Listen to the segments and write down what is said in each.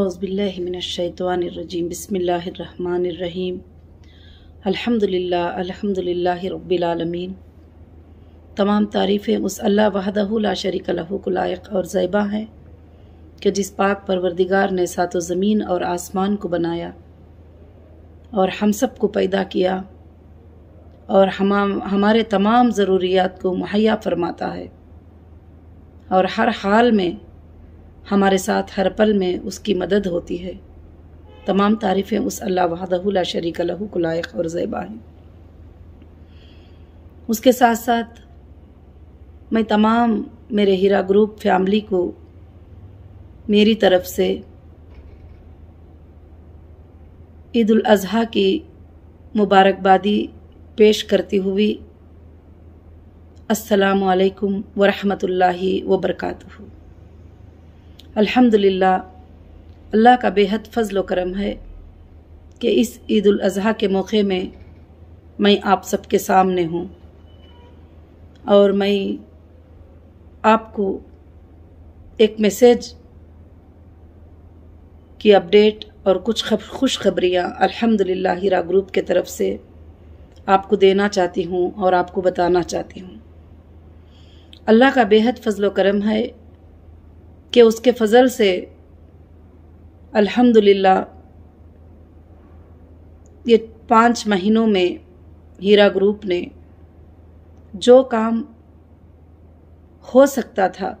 अज़बिल्लिमिनशैतवानरजीम बसमीम अलहमदिल्ल अल्हम्दुलिल्लाह तमाम तारीफ़ें उस अल्लाह वहदहुला शरीक लहू को लायक और ज़ैबा हैं कि जिस पाक परवरदिगार ने सातो ज़मीन और आसमान को बनाया और हम सब को पैदा किया और हम हमारे तमाम ज़रूरियात को मुहैया फरमाता है और हर हाल में हमारे साथ हर पल में उसकी मदद होती है तमाम तारीफ़ें उस अल्लाह वहदहुल्ला शरीक लहू को लायक और ज़ैबा हैं उसके साथ साथ मैं तमाम मेरे हीरा ग्रुप फैमिली को मेरी तरफ से ईद उल अजहा की मुबारकबादी पेश करती हुई अस्सलाम वालेकुम व वबरकातुहू अल्हम्दुलिल्लाह अल्लाह का बेहद फजल करम है कि इस ईद अज़हा के मौके में मैं आप सबके सामने हूँ और मैं आपको एक मैसेज की अपडेट और कुछ खब खुशखबरियाँ अल्हम्दुलिल्लाह हीरा ग्रुप के तरफ से आपको देना चाहती हूँ और आपको बताना चाहती हूँ अल्लाह का बेहद फजल करम है कि उसके फजल से अल्हम्दुलिल्लाह ये पाँच महीनों में हीरा ग्रुप ने जो काम हो सकता था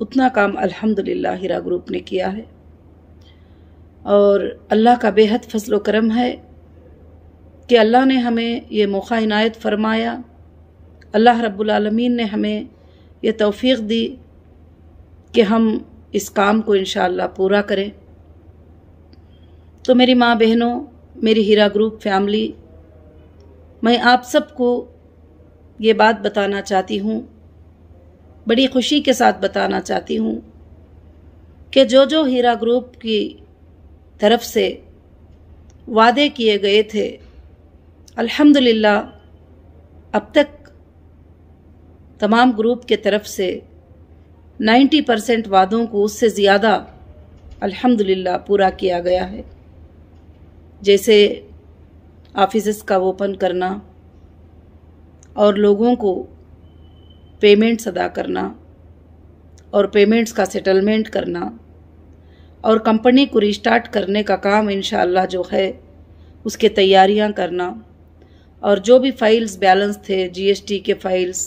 उतना काम अल्हम्दुलिल्लाह हीरा ग्रुप ने किया है और अल्लाह का बेहद फजल करम है कि अल्लाह ने हमें ये मौका इनायत फरमाया अल्लाह रब्बुल रबालमीन ने हमें ये तौफीक दी कि हम इस काम को इन पूरा करें तो मेरी माँ बहनों मेरी हीरा ग्रुप फैमिली मैं आप सबको ये बात बताना चाहती हूँ बड़ी खुशी के साथ बताना चाहती हूँ कि जो जो हीरा ग्रुप की तरफ से वादे किए गए थे अल्हम्दुलिल्लाह अब तक तमाम ग्रुप के तरफ से 90 परसेंट वादों को उससे ज़्यादा अल्हम्दुलिल्लाह पूरा किया गया है जैसे ऑफिस का ओपन करना और लोगों को पेमेंट्स अदा करना और पेमेंट्स का सेटलमेंट करना और कंपनी को रिस्टार्ट करने का काम इन जो है उसके तैयारियां करना और जो भी फाइल्स बैलेंस थे जीएसटी के फाइल्स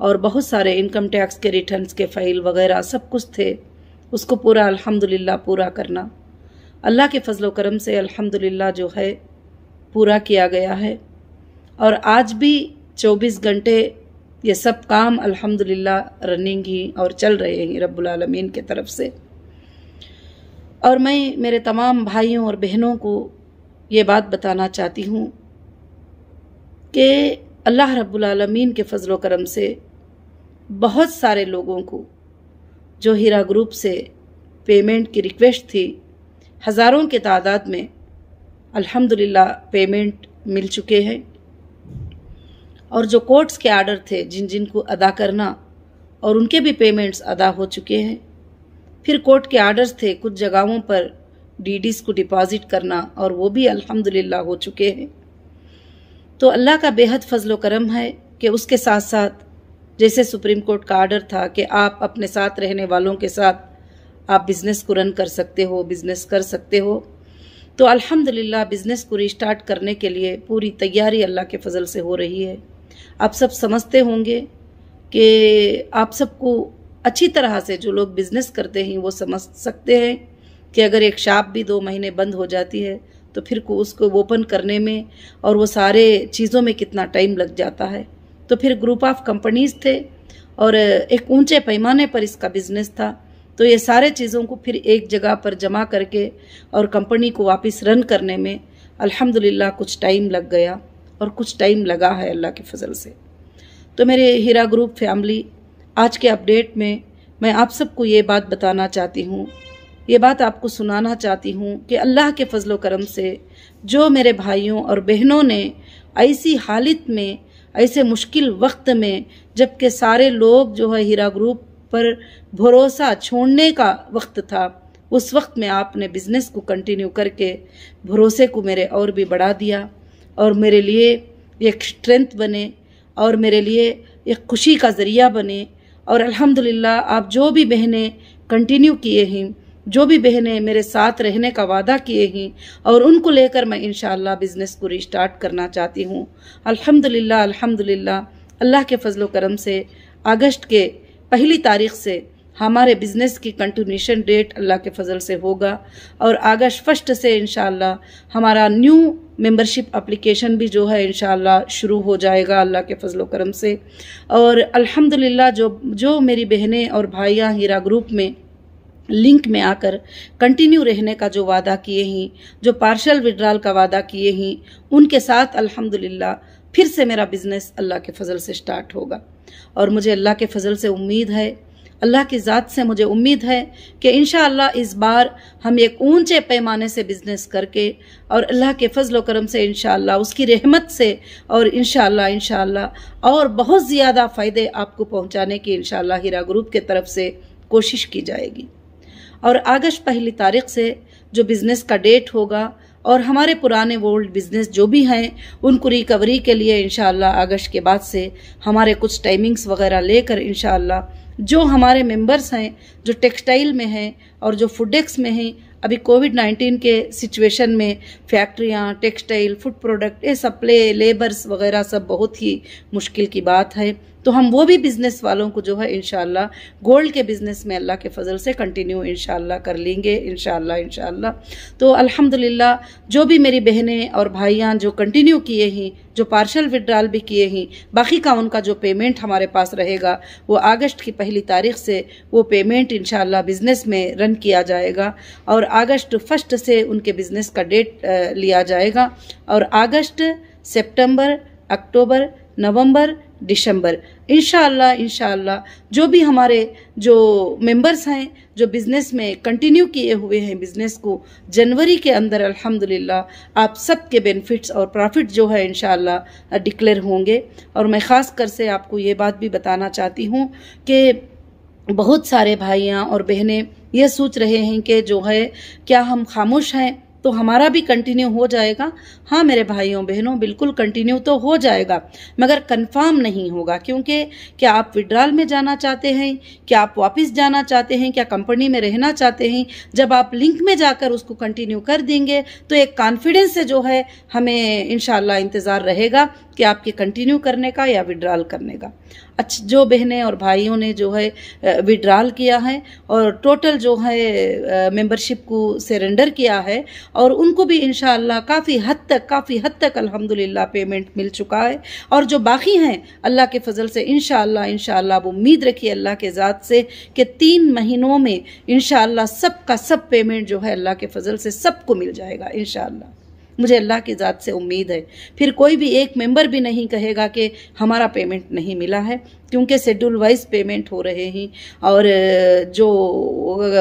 और बहुत सारे इनकम टैक्स के रिटर्न्स के फाइल वगैरह सब कुछ थे उसको पूरा अल्हम्दुलिल्लाह पूरा करना अल्लाह के फजल करम से अल्हम्दुलिल्लाह जो है पूरा किया गया है और आज भी 24 घंटे ये सब काम अल्हम्दुलिल्लाह रनिंग ही और चल रहे हैं रबालमीन के तरफ से और मैं मेरे तमाम भाइयों और बहनों को ये बात बताना चाहती हूँ कि अल्लाह रब्बुल के फजलोक करम से बहुत सारे लोगों को जो हीरा ग्रुप से पेमेंट की रिक्वेस्ट थी हज़ारों के तादाद में अल्हम्दुलिल्लाह पेमेंट मिल चुके हैं और जो कोर्ट्स के आर्डर थे जिन जिन को अदा करना और उनके भी पेमेंट्स अदा हो चुके हैं फिर कोर्ट के आर्डर्स थे कुछ जगहों पर डीडीज को डिपॉजिट करना और वो भी अल्हम्दुलिल्लाह हो चुके हैं तो अल्लाह का बेहद फजल करम है कि उसके साथ साथ जैसे सुप्रीम कोर्ट का आर्डर था कि आप अपने साथ रहने वालों के साथ आप बिज़नेस को रन कर सकते हो बिज़नेस कर सकते हो तो अल्हम्दुलिल्लाह बिज़नेस को रिस्टार्ट करने के लिए पूरी तैयारी अल्लाह के फजल से हो रही है आप सब समझते होंगे कि आप सबको अच्छी तरह से जो लोग बिज़नेस करते हैं वो समझ सकते हैं कि अगर एक शॉप भी दो महीने बंद हो जाती है तो फिर को उसको ओपन करने में और वो सारे चीज़ों में कितना टाइम लग जाता है तो फिर ग्रुप ऑफ कंपनीज थे और एक ऊंचे पैमाने पर इसका बिजनेस था तो ये सारे चीज़ों को फिर एक जगह पर जमा करके और कंपनी को वापस रन करने में अल्हम्दुलिल्लाह कुछ टाइम लग गया और कुछ टाइम लगा है अल्लाह के फजल से तो मेरे हीरा ग्रुप फैमिली आज के अपडेट में मैं आप सबको ये बात बताना चाहती हूँ ये बात आपको सुनाना चाहती हूँ कि अल्लाह के फजलोक्रम करम से जो मेरे भाइयों और बहनों ने ऐसी हालत में ऐसे मुश्किल वक्त में जबकि सारे लोग जो है हीरा ग्रुप पर भरोसा छोड़ने का वक्त था उस वक्त में आपने बिज़नेस को कंटिन्यू करके भरोसे को मेरे और भी बढ़ा दिया और मेरे लिए एक स्ट्रेंथ बने और मेरे लिए एक खुशी का ज़रिया बने और अल्हम्दुलिल्लाह आप जो भी बहनें कंटिन्यू किए हैं जो भी बहनें मेरे साथ रहने का वादा किए हैं और उनको लेकर मैं इनशाला बिज़नेस को रिस्टार्ट करना चाहती हूँ अल्हम्दुलिल्लाह अल्हम्दुलिल्लाह अल्लाह के फजलो करम से अगस्त के पहली तारीख से हमारे बिज़नेस की कंटिन्यूशन डेट अल्लाह के फजल से होगा और अगस्त फर्स्ट से इन हमारा न्यू मेंबरशिप एप्लीकेशन भी जो है इन शुरू हो जाएगा अल्लाह के फजल करम से और अल्हम्दुलिल्लाह जो जो मेरी बहनें और भाइयाँ हीरा ग्रुप में लिंक में आकर कंटिन्यू रहने का जो वादा किए हैं जो पार्शल विड्रॉल का वादा किए हैं उनके साथ अल्हम्दुलिल्लाह फिर से मेरा बिज़नेस अल्लाह के फजल से स्टार्ट होगा और मुझे अल्लाह के फजल से उम्मीद है अल्लाह की ज़ात से मुझे उम्मीद है कि इन इस बार हम एक ऊंचे पैमाने से बिज़नेस करके और अल्लाह के फजल करम से इन उसकी रहमत से और इन इन और बहुत ज़्यादा फ़ायदे आपको पहुँचाने की इन हीरा ग्रुप के तरफ से कोशिश की जाएगी और अगस्त पहली तारीख से जो बिज़नेस का डेट होगा और हमारे पुराने वोल्ड बिजनेस जो भी हैं उनको रिकवरी के लिए इन अगस्त के बाद से हमारे कुछ टाइमिंग्स वगैरह लेकर इन जो हमारे मेंबर्स हैं जो टेक्सटाइल में हैं और जो फूडेक्स में हैं अभी कोविड नाइन्टीन के सिचुएशन में फैक्ट्रियाँ टेक्सटाइल फूड प्रोडक्ट ये सप्ले लेबर्स वगैरह सब बहुत ही मुश्किल की बात है तो हम वो भी बिज़नेस वालों को जो है इन गोल्ड के बिज़नेस में अल्लाह के फ़जल से कंटिन्यू इन कर लेंगे इन शाला तो अल्हम्दुलिल्लाह जो भी मेरी बहनें और भाइयाँ जो कंटिन्यू किए हैं जो पार्शल विड्रॉल भी किए हैं बाकी का उनका जो पेमेंट हमारे पास रहेगा वो अगस्त की पहली तारीख से वो पेमेंट इन बिज़नेस में रन किया जाएगा और अगस्त फर्स्ट से उनके बिज़नेस का डेट लिया जाएगा और अगस्त सितंबर अक्टूबर नवंबर दिसंबर इनशाला इनशाला जो भी हमारे जो मेंबर्स हैं जो बिज़नेस में कंटिन्यू किए हुए हैं बिज़नेस को जनवरी के अंदर अल्हम्दुलिल्लाह आप सब के बेनिफिट्स और प्रॉफिट जो है इनशाला डिक्लेयर होंगे और मैं ख़ास कर से आपको ये बात भी बताना चाहती हूँ कि बहुत सारे भाइयाँ और बहनें यह सोच रहे हैं कि जो है क्या हम खामोश हैं तो हमारा भी कंटिन्यू हो जाएगा हाँ मेरे भाइयों बहनों बिल्कुल कंटिन्यू तो हो जाएगा मगर कंफर्म नहीं होगा क्योंकि क्या आप विड्रॉल में जाना चाहते हैं क्या आप वापस जाना चाहते हैं क्या कंपनी में रहना चाहते हैं जब आप लिंक में जाकर उसको कंटिन्यू कर देंगे तो एक कॉन्फिडेंस से जो है हमें इन इंतज़ार रहेगा कि आपके कंटिन्यू करने का या विड्रॉल करने का अच्छी जो बहनें और भाइयों ने जो है विड्राल किया है और टोटल जो है मेंबरशिप को सरेंडर किया है और उनको भी इन काफ़ी हद तक काफ़ी हद तक अल्हम्दुलिल्लाह पेमेंट मिल चुका है और जो बाकी हैं अल्लाह के फजल से इन इन उम्मीद रखिए अल्लाह के ज़ात से कि तीन महीनों में इन सब का सब पेमेंट जो है अल्लाह के फजल से सबको मिल जाएगा इन मुझे अल्लाह की ज़ात से उम्मीद है फिर कोई भी एक मेंबर भी नहीं कहेगा कि हमारा पेमेंट नहीं मिला है क्योंकि शेड्यूल वाइज पेमेंट हो रहे हैं और जो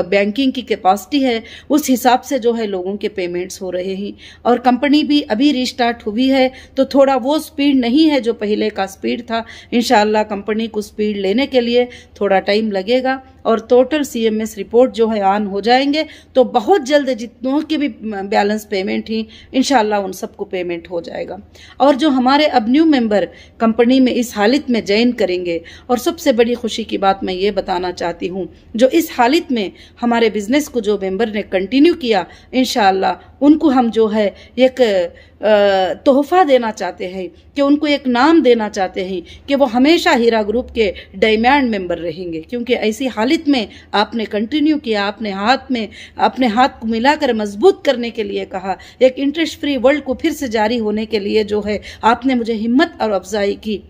बैंकिंग की कैपेसिटी है उस हिसाब से जो है लोगों के पेमेंट्स हो रहे हैं और कंपनी भी अभी रिस्टार्ट हुई है तो थोड़ा वो स्पीड नहीं है जो पहले का स्पीड था इन कंपनी को स्पीड लेने के लिए थोड़ा टाइम लगेगा और टोटल सीएमएस रिपोर्ट जो है ऑन हो जाएंगे तो बहुत जल्द जितनों के भी बैलेंस पेमेंट ही इन उन सबको पेमेंट हो जाएगा और जो हमारे अब न्यू मेंबर कंपनी में इस हालत में ज्वाइन करेंगे और सबसे बड़ी खुशी की बात मैं ये बताना चाहती हूँ जो इस हालत में हमारे बिज़नेस को जो मेंबर ने कंटिन्यू किया इन उनको हम जो है एक तोहफा देना चाहते हैं कि उनको एक नाम देना चाहते हैं कि वो हमेशा हीरा ग्रुप के डायमंड मेंबर रहेंगे क्योंकि ऐसी हालत में आपने कंटिन्यू किया आपने हाथ में अपने हाथ को मिलाकर मजबूत करने के लिए कहा एक इंटरेस्ट फ्री वर्ल्ड को फिर से जारी होने के लिए जो है आपने मुझे हिम्मत और अफजाई की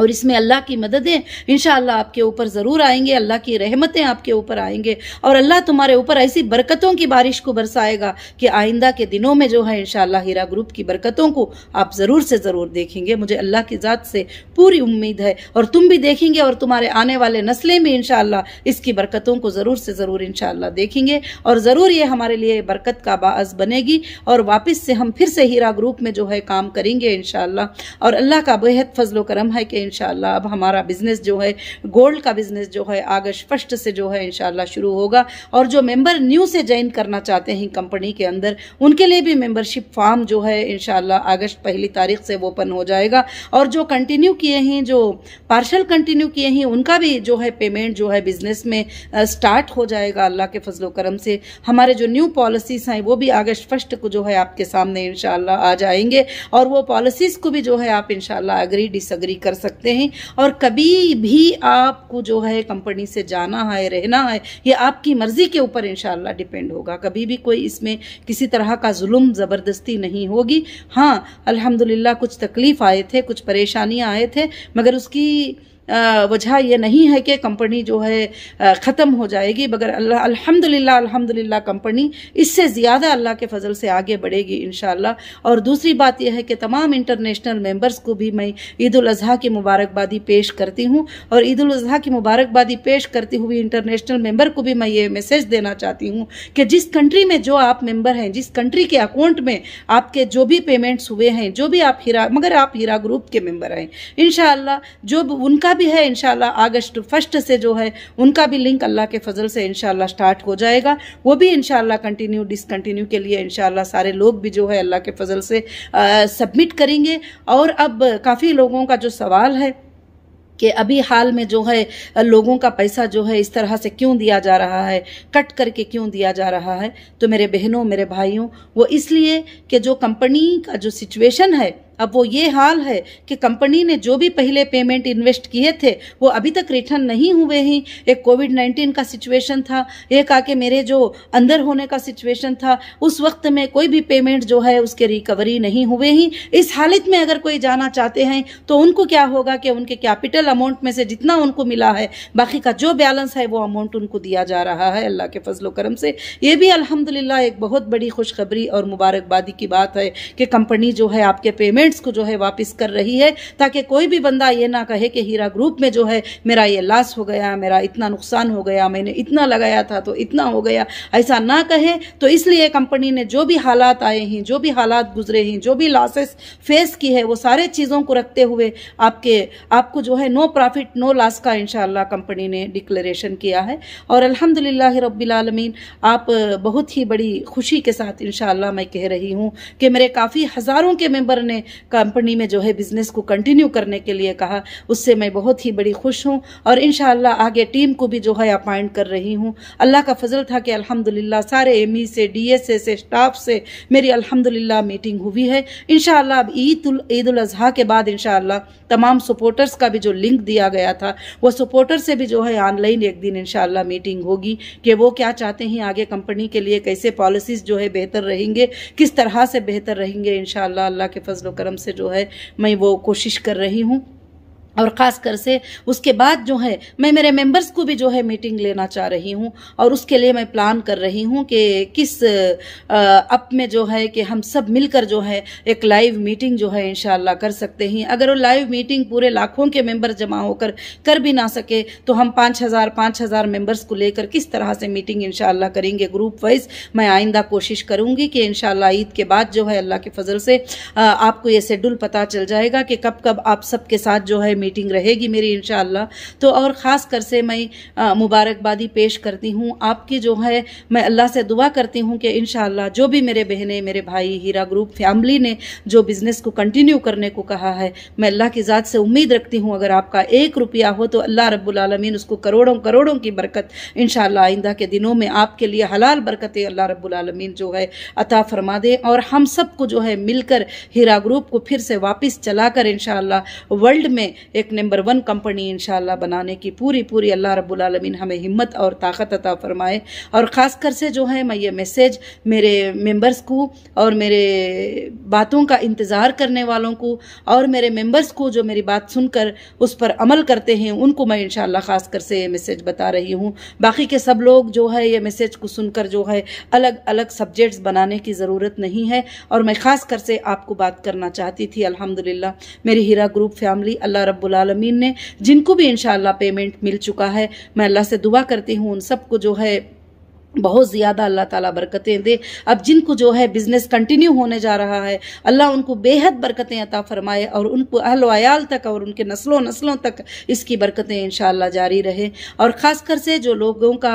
और इसमें अल्लाह की मददें इन आपके ऊपर ज़रूर आएंगे अल्लाह की रहमतें आपके ऊपर आएंगे और अल्लाह तुम्हारे ऊपर ऐसी बरकतों की बारिश को बरसाएगा कि आइंदा के दिनों में जो है इन हीरा ग्रुप की बरकतों को आप ज़रूर से ज़रूर देखेंगे मुझे अल्लाह की ज़ात से पूरी उम्मीद है और तुम भी देखेंगे और तुम्हारे आने वाले नस्लें भी इनशाला इसकी बरकतों को ज़रूर से ज़रूर इनशाला देखेंगे और ज़रूर ये हमारे लिए बरकत का बास बनेगी और वापस से हम फिर से हीरा ग्रुप में जो है काम करेंगे इनशाला और अल्लाह का बेहद फजलो करम है कि इनशाला अब हमारा बिज़नेस जो है गोल्ड का बिज़नेस जो है आगस्ट फर्स्ट से जो है इनशाला शुरू होगा और जो मेम्बर न्यू से ज्वाइन करना चाहते हैं कंपनी के अंदर उनके लिए भी मेंबरशिप फॉर्म जो है इनशाला अगस्त पहली तारीख से ओपन हो जाएगा और जो कंटिन्यू किया किए हैं जो पार्शल कंटिन्यू किए हैं उनका भी जो है पेमेंट जो है बिजनेस में स्टार्ट हो जाएगा अल्लाह के फजलो करम से हमारे जो न्यू पॉलिसीज़ हैं वो भी अगस्त फर्स्ट को जो है आपके सामने इनशाला आ जाएंगे और वो पॉलिसीज़ को भी जो है आप इनशाला अग्री डिसअग्री कर सकते हैं और कभी भी आपको जो है कंपनी से जाना है रहना है ये आपकी मर्ज़ी के ऊपर इनशाला डिपेंड होगा कभी भी कोई इसमें किसी तरह का जुल्म ज़बरदस्ती नहीं होगी हाँ अल्हम्दुलिल्लाह कुछ तकलीफ़ आए थे कुछ परेशानियाँ आए थे थे मगर उसकी वजह यह नहीं है कि कंपनी जो है ख़त्म हो जाएगी मगर अल्लाह अल्हम्दुलिल्लाह अल्हम्दुलिल्लाह कंपनी इससे ज़्यादा अल्लाह के फजल से आगे बढ़ेगी इन और दूसरी बात यह है कि तमाम इंटरनेशनल मेम्बर्स को भी मैं ईद अजी की मुबारकबादी पेश करती हूँ और ईद अजी की मुबारकबादी पेश करती हुई इंटरनेशनल मेम्बर को भी मैं ये मैसेज देना चाहती हूँ कि जिस कंट्री में जो आप मेम्बर हैं जिस कंट्री के अकाउंट में आपके जो भी पेमेंट्स हुए हैं जो भी आप हीरा मगर आप हीरा ग्रुप के मेम्बर हैं इन जो उनका भी है इनशाला अगस्त फर्स्ट से जो है उनका भी लिंक अल्लाह के फजल से इनशाला स्टार्ट हो जाएगा वो भी इनशाला कंटिन्यू डिसकंटिन्यू के लिए इन सारे लोग भी जो है अल्लाह के फजल से सबमिट करेंगे और अब काफ़ी लोगों का जो सवाल है कि अभी हाल में जो है लोगों का पैसा जो है इस तरह से क्यों दिया जा रहा है कट करके क्यों दिया जा रहा है तो मेरे बहनों मेरे भाइयों वो इसलिए कि जो कंपनी का जो सिचुएशन है अब वो ये हाल है कि कंपनी ने जो भी पहले पेमेंट इन्वेस्ट किए थे वो अभी तक रिटर्न नहीं हुए हैं एक कोविड नाइन्टीन का सिचुएशन था एक आके मेरे जो अंदर होने का सिचुएशन था उस वक्त में कोई भी पेमेंट जो है उसके रिकवरी नहीं हुए ही इस हालत में अगर कोई जाना चाहते हैं तो उनको क्या होगा कि उनके कैपिटल अमाउंट में से जितना उनको मिला है बाकी का जो बैलेंस है वो अमाउंट उनको दिया जा रहा है अल्लाह के फजलो करम से ये भी अलहमदिल्ला एक बहुत बड़ी खुशखबरी और मुबारकबादी की बात है कि कंपनी जो है आपके पेमेंट पेमेंट्स को जो है वापस कर रही है ताकि कोई भी बंदा ये ना कहे कि हीरा ग्रुप में जो है मेरा ये लॉस हो गया मेरा इतना नुकसान हो गया मैंने इतना लगाया था तो इतना हो गया ऐसा ना कहें तो इसलिए कंपनी ने जो भी हालात आए हैं जो भी हालात गुजरे हैं जो भी लॉसेस फेस की है वो सारे चीज़ों को रखते हुए आपके आपको जो है नो प्रॉफिट नो लॉस का इंशाल्लाह कंपनी ने डिक्लेरेशन किया है और अल्हम्दुलिल्लाह रब्बिलालमीन आप बहुत ही बड़ी खुशी के साथ इनशाला मैं कह रही हूँ कि मेरे काफ़ी हज़ारों के मेम्बर ने कंपनी में जो है बिजनेस को कंटिन्यू करने के लिए कहा उससे मैं बहुत ही बड़ी खुश हूँ और इन आगे टीम को भी जो है अपॉइंट कर रही हूँ अल्लाह का फजल था कि अल्हम्दुलिल्लाह सारे एम e से डी से स्टाफ से मेरी अल्हम्दुलिल्लाह मीटिंग हुई है इन अब ईद ईद अजहा के बाद इन तमाम सपोर्टर्स का भी जो लिंक दिया गया था वो सपोर्टर से भी जो है ऑनलाइन एक दिन इनशाला मीटिंग होगी कि वो क्या चाहते हैं आगे कंपनी के लिए कैसे पॉलिसीज जो है बेहतर रहेंगे किस तरह से बेहतर रहेंगे इनशाला अल्लाह के फजलों कर करम से जो है मैं वो कोशिश कर रही हूँ और ख़ास कर से उसके बाद जो है मैं मेरे मेंबर्स को भी जो है मीटिंग लेना चाह रही हूँ और उसके लिए मैं प्लान कर रही हूँ कि किस अप में जो है कि हम सब मिलकर जो है एक लाइव मीटिंग जो है इन कर सकते हैं अगर वो लाइव मीटिंग पूरे लाखों के मेंबर जमा होकर कर भी ना सके तो हम पाँच हज़ार पाँच हज़ार मेम्बर्स को लेकर किस तरह से मीटिंग इन करेंगे ग्रुप वाइज मैं आइंदा कोशिश करूँगी कि इन ईद के बाद जो है अल्लाह के फजल से आपको ये शेड्यूल पता चल जाएगा कि कब कब आप सबके साथ जो है मीटिंग रहेगी मेरी इन तो और ख़ास कर से मैं मुबारकबादी पेश करती हूँ आपकी जो है मैं अल्लाह से दुआ करती हूँ कि इन जो भी मेरे बहनें मेरे भाई हीरा ग्रुप फैमिली ने जो बिज़नेस को कंटिन्यू करने को कहा है मैं अल्लाह की ज़ात से उम्मीद रखती हूँ अगर आपका एक रुपया हो तो अल्लाह रब्बुलमीन उसको करोड़ों करोड़ों की बरकत इन आइंदा के दिनों में आपके लिए हलाल बरकतें अल्लाह रब्बुलमीन जो है अता फरमा दे और हम सबको जो है मिलकर हीरा ग्रुप को फिर से वापस चलाकर इन वर्ल्ड में एक नंबर वन कंपनी इन बनाने की पूरी पूरी अल्लाह रब्लमिन हमें हिम्मत और ताकत अता फ़रमाए और ख़ास कर से जो है मैं ये मैसेज मेरे मेंबर्स को और मेरे बातों का इंतज़ार करने वालों को और मेरे मेंबर्स को जो मेरी बात सुनकर उस पर अमल करते हैं उनको मैं इन ख़ास कर से ये मैसेज बता रही हूँ बाकी के सब लोग जो है ये मैसेज को सुनकर जो है अलग अलग सब्जेक्ट्स बनाने की ज़रूरत नहीं है और मैं ख़ास कर से आपको बात करना चाहती थी अलहमदिल्ला मेरी हीरा ग्रुप फैमिली अल्लाह रब रब्बुलमीन ने जिनको भी इन पेमेंट मिल चुका है मैं अल्लाह से दुआ करती हूँ उन सबको जो है बहुत ज़्यादा अल्लाह ताला बरकतें दे अब जिनको जो है बिज़नेस कंटिन्यू होने जा रहा है अल्लाह उनको बेहद बरकतें अता फरमाए और उनको अहल तक और उनके नस्लों नस्लों तक इसकी बरकतें इन जारी रहे और ख़ास कर से जो लोगों का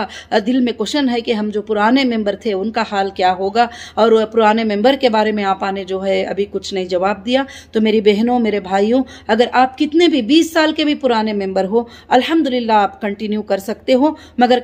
दिल में क्वेश्चन है कि हम जो पुराने मेम्बर थे उनका हाल क्या होगा और पुराने मेम्बर के बारे में आप आने जो है अभी कुछ नहीं जवाब दिया तो मेरी बहनों मेरे भाइयों अगर आप कितने भी बीस साल के भी पुराने मेम्बर हो अलहमदिल्ला आप कंटिन्यू कर सकते हो मगर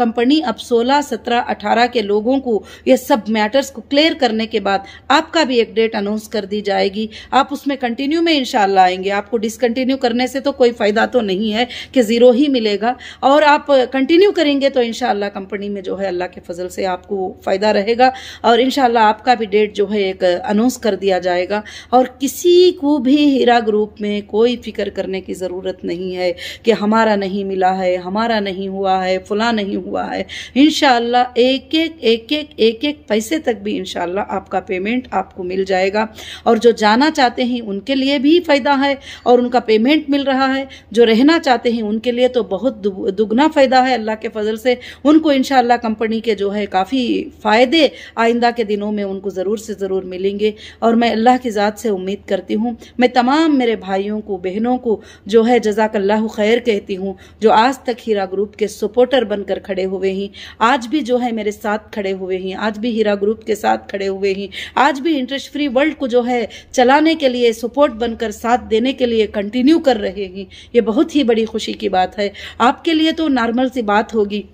कंपनी अब सोलह सत्रह अठारह के लोगों को यह सब मैटर्स को क्लियर करने के बाद आपका भी एक डेट अनाउंस कर दी जाएगी आप उसमें कंटिन्यू में इनशाला आएंगे आपको डिसकंटिन्यू करने से तो कोई फ़ायदा तो नहीं है कि ज़ीरो ही मिलेगा और आप कंटिन्यू करेंगे तो इन कंपनी में जो है अल्लाह के फजल से आपको फ़ायदा रहेगा और इन आपका भी डेट जो है एक अनाउंस कर दिया जाएगा और किसी को भी हीरा ग्रुप में कोई फिक्र करने की ज़रूरत नहीं है कि हमारा नहीं मिला है हमारा नहीं हुआ है फुला नहीं हुआ है इन एक एक एक एक एक एक पैसे तक भी इनशाला आपका पेमेंट आपको मिल जाएगा और जो जाना चाहते हैं उनके लिए भी फ़ायदा है और उनका पेमेंट मिल रहा है जो रहना चाहते हैं उनके लिए तो बहुत दुगना फ़ायदा है अल्लाह के फजल से उनको इनशाला कंपनी के जो है काफ़ी फ़ायदे आइंदा के दिनों में उनको ज़रूर से ज़रूर मिलेंगे और मैं अल्लाह की ज़ात से उम्मीद करती हूँ मैं तमाम मेरे भाइयों को बहनों को जो है जजाकल्ला खैर कहती हूँ जो आज तक हीरा ग्रुप के सपोर्टर बनकर खड़े हुए हैं आज आज भी जो है मेरे साथ खड़े हुए हैं आज भी हीरा ग्रुप के साथ खड़े हुए हैं आज भी इंटरेस्ट फ्री वर्ल्ड को जो है चलाने के लिए सपोर्ट बनकर साथ देने के लिए कंटिन्यू कर रहे हैं ये बहुत ही बड़ी खुशी की बात है आपके लिए तो नॉर्मल सी बात होगी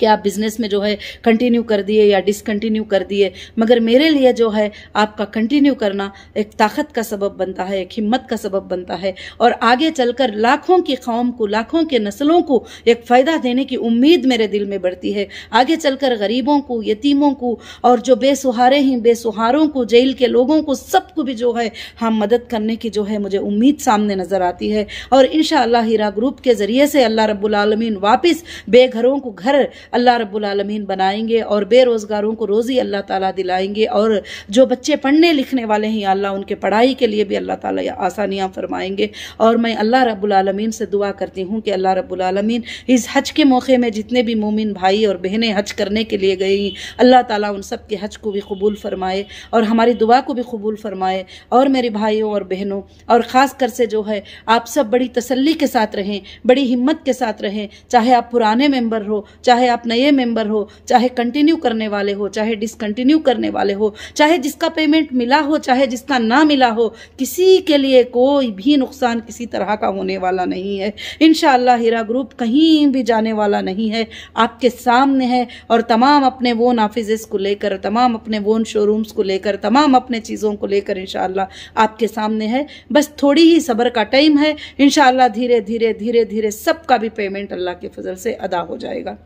कि आप बिजनेस में जो है कंटिन्यू कर दिए या डिसकंटिन्यू कर दिए मगर मेरे लिए जो है आपका कंटिन्यू करना एक ताकत का सबब बनता है एक हिम्मत का सबब बनता है और आगे चलकर लाखों की कौम को लाखों के नस्लों को एक फ़ायदा देने की उम्मीद मेरे दिल में बढ़ती है आगे चलकर गरीबों को यतीमों को और जो बेसुहारे हैं बेसुहारों को जेल के लोगों को सबको भी जो है हम मदद करने की जो है मुझे उम्मीद सामने नज़र आती है और इन हीरा ग्रुप के ज़रिए से अल्लाह रब्बुल वापस बेघरों को घर अल्लाह रब्बुलमीन बनाएंगे और बेरोज़गारों को रोज़ी अल्लाह ताला दिलाएंगे और जो बच्चे पढ़ने लिखने वाले हैं अल्लाह उनके पढ़ाई के लिए भी अल्लाह ताला आसानियाँ फरमाएंगे और मैं अल्लाह रब्बुलमीन से दुआ करती हूँ कि अल्लाह रब्बुलमीन इस हज के मौके में जितने भी मोमिन भाई और बहनें हज करने के लिए गई अल्लाह ताली उन सब के हज को भी कबूल फरमाए और हमारी दुआ को भी कबूल फरमाए और मेरे भाइयों और बहनों और ख़ास कर से जो है आप सब बड़ी तसली के साथ रहें बड़ी हिम्मत के साथ रहें चाहे आप पुराने मेम्बर हो चाहे आप नए मेंबर हो चाहे कंटिन्यू करने वाले हो चाहे डिसकंटिन्यू करने वाले हो चाहे जिसका पेमेंट मिला हो चाहे जिसका ना मिला हो किसी के लिए कोई भी नुकसान किसी तरह का होने वाला नहीं है इन हीरा ग्रुप कहीं भी जाने वाला नहीं है आपके सामने है और तमाम अपने वो नाफिजेस को लेकर तमाम अपने वो शोरूम्स को लेकर तमाम अपने चीज़ों को लेकर इन आपके सामने है बस थोड़ी ही सब्र का टाइम है इन धीरे धीरे धीरे धीरे सबका भी पेमेंट अल्लाह के फजल से अदा हो जाएगा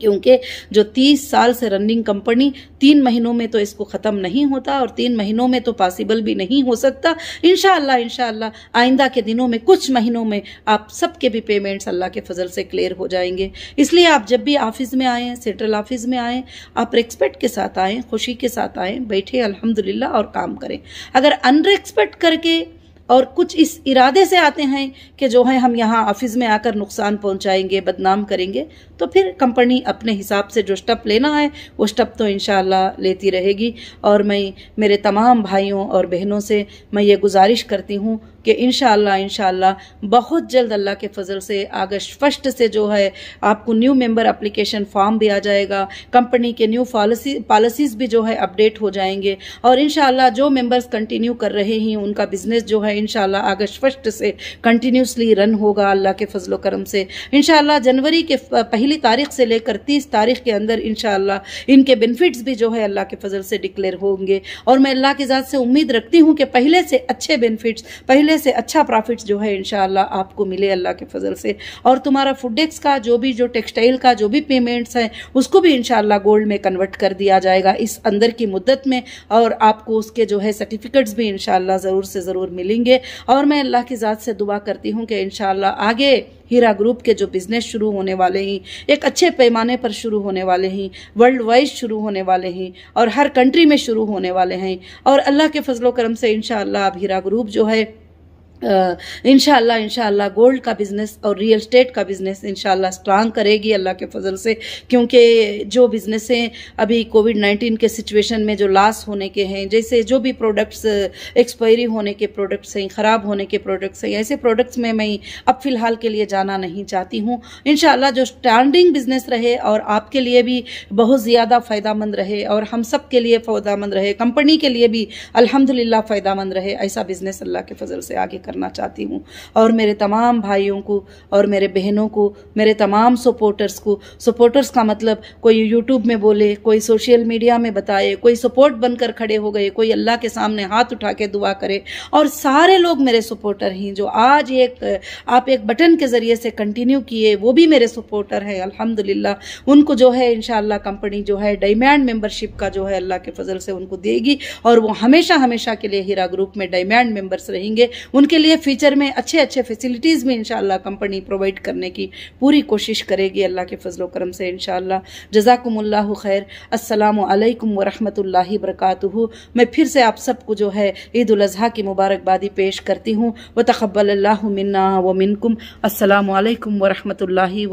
क्योंकि जो तीस साल से रनिंग कंपनी तीन महीनों में तो इसको ख़त्म नहीं होता और तीन महीनों में तो पॉसिबल भी नहीं हो सकता इन इनशाला आइंदा के दिनों में कुछ महीनों में आप सबके भी पेमेंट्स अल्लाह के फजल से क्लियर हो जाएंगे इसलिए आप जब भी ऑफिस में आएँ सेंट्रल ऑफिस में आएँ आप रेक्सपेक्ट के साथ आएँ खुशी के साथ आएँ बैठे अलहमदिल्ला और काम करें अगर अनरेक्सपेक्ट करके और कुछ इस इरादे से आते हैं कि जो है हम यहाँ ऑफिस में आकर नुकसान पहुँचाएंगे बदनाम करेंगे तो फिर कंपनी अपने हिसाब से जो स्टप लेना है वो स्टप तो इन लेती रहेगी और मैं मेरे तमाम भाइयों और बहनों से मैं ये गुजारिश करती हूँ कि इन इनशाला बहुत जल्द अल्लाह के फजल से अगस्त फर्स्ट से जो है आपको न्यू मेंबर अप्लीकेशन फॉर्म भी आ जाएगा कंपनी के न्यू पॉलिसी पॉलिसीज़ भी जो है अपडेट हो जाएंगे और इन जो मेंबर्स कंटिन्यू कर रहे हैं उनका बिजनेस जो है इन अगस्त फर्स्ट से कंटिन्यूसली रन होगा अल्लाह के फजलो करम से इन जनवरी के पहली तारीख से लेकर तीस तारीख के अंदर इन इनके बेनिफिट्स भी जो है अल्लाह के फजल से डिक्लेयर होंगे और मैं अल्लाह के ज़ात से उम्मीद रखती हूँ कि पहले से अच्छे बेनिफिट्स पहले पहले से अच्छा प्रॉफिट जो है इन आपको मिले अल्लाह के फजल से और तुम्हारा फूडेक्स का जो भी जो टेक्सटाइल का जो भी पेमेंट्स हैं उसको भी इन गोल्ड में कन्वर्ट कर दिया जाएगा इस अंदर की मुद्दत में और आपको उसके जो है सर्टिफिकेट्स भी इन ज़रूर से ज़रूर मिलेंगे और मैं अल्लाह की ज़ात से दुआ करती हूँ कि इन आगे हीरा ग्रुप के जो बिज़नेस शुरू होने वाले हैं एक अच्छे पैमाने पर शुरू होने वाले हैं वर्ल्ड वाइज शुरू होने वाले हैं और हर कंट्री में शुरू होने वाले हैं और अल्लाह के फजलो करम से इन आप हीरा ग्रुप जो है इनशाला इनशाला गोल्ड का बिजनेस और रियल स्टेट का बिजनेस इनशाला स्ट्रांग करेगी अल्लाह के फजल से क्योंकि जो बिजनेसें अभी कोविड नाइन्टीन के सिचुएशन में जो लॉस होने के हैं जैसे जो भी प्रोडक्ट्स एक्सपायरी होने के प्रोडक्ट्स हैं ख़राब होने के प्रोडक्ट्स हैं ऐसे प्रोडक्ट्स में मैं अब फ़िलहाल के लिए जाना नहीं चाहती हूँ इन जो स्टैंडिंग बिजनेस रहे और आपके लिए भी बहुत ज़्यादा मंद रहे और हम सब के लिए मंद रहे कंपनी के लिए भी फ़ायदा मंद रहे ऐसा बिज़नेस अल्लाह के फजल से आगे कर करना चाहती हूँ और मेरे तमाम भाइयों को और मेरे बहनों को मेरे तमाम सपोर्टर्स को सपोर्टर्स का मतलब कोई यूट्यूब में बोले कोई सोशल मीडिया में बताए कोई सपोर्ट बनकर खड़े हो गए कोई अल्लाह के सामने हाथ उठा के दुआ करे और सारे लोग मेरे सपोर्टर हैं जो आज एक आप एक बटन के ज़रिए से कंटिन्यू किए वो भी मेरे सपोर्टर हैं अल्हम्दुलिल्लाह उनको जो है इन कंपनी जो है डायमंड मेंबरशिप का जो है अल्लाह के फजल से उनको देगी और वो हमेशा हमेशा के लिए हीरा ग्रुप में डायमंड मेंबर्स रहेंगे उनके लिए फ्यूचर में अच्छे अच्छे फैसिलिटीज़ भी इनशाला कंपनी प्रोवाइड करने की पूरी कोशिश करेगी अल्लाह के फजलो करम से इनशाला जजाकुमल्ला खैर असलकम वरहमतुल्ला वरक़ात मैं फिर से आप सबको जो है ईद उजी की मुबारकबादी पेश करती हूँ व तकबल मिन्ना व मिनकुम असलकम वरहमतुल्ला